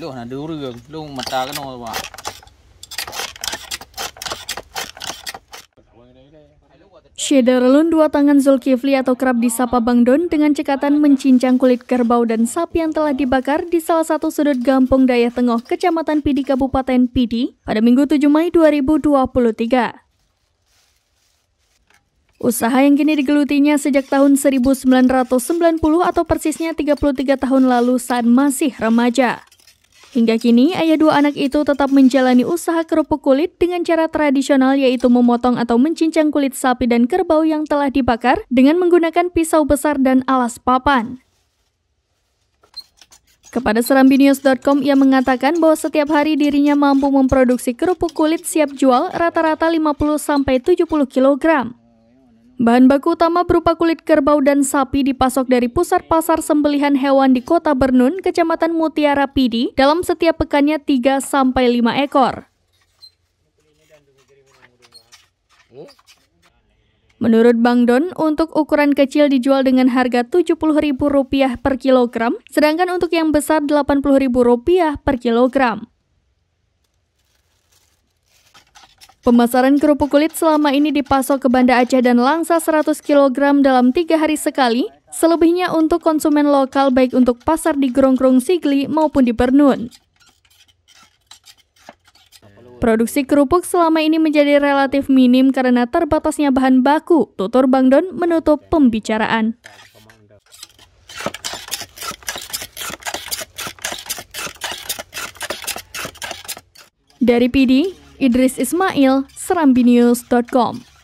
ลูกน่ะดูเรื่องลูกมาตาก็นอนว่า Shader Lun dua tangan Zulkifli atau kerap disapa Bang Don dengan cekatan mencincang kulit kerbau dan sapi yang telah dibakar di salah satu sudut Gampung Daya Tengah, Kecamatan Pidi, Kabupaten Pidi pada Minggu 7 Mei 2023. Usaha yang kini digelutinya sejak tahun 1990 atau persisnya 33 tahun lalu saat masih remaja. Hingga kini, ayah dua anak itu tetap menjalani usaha kerupuk kulit dengan cara tradisional yaitu memotong atau mencincang kulit sapi dan kerbau yang telah dibakar dengan menggunakan pisau besar dan alas papan. Kepada serambinius.com, ia mengatakan bahwa setiap hari dirinya mampu memproduksi kerupuk kulit siap jual rata-rata 50-70 kg. Bahan baku utama berupa kulit kerbau dan sapi dipasok dari pusat pasar sembelihan hewan di Kota Bernun, Kecamatan Mutiara Pidi, dalam setiap pekannya 3 sampai 5 ekor. Menurut Bang Don, untuk ukuran kecil dijual dengan harga Rp70.000 per kilogram, sedangkan untuk yang besar Rp80.000 per kilogram. Pemasaran kerupuk kulit selama ini dipasok ke Banda Aceh dan Langsa 100 kg dalam tiga hari sekali, selebihnya untuk konsumen lokal baik untuk pasar di Gerongkrong Sigli maupun di Bernun. Produksi kerupuk selama ini menjadi relatif minim karena terbatasnya bahan baku, tutur Bang Don menutup pembicaraan. Dari PD, Idris Ismail, SerambiNews.com.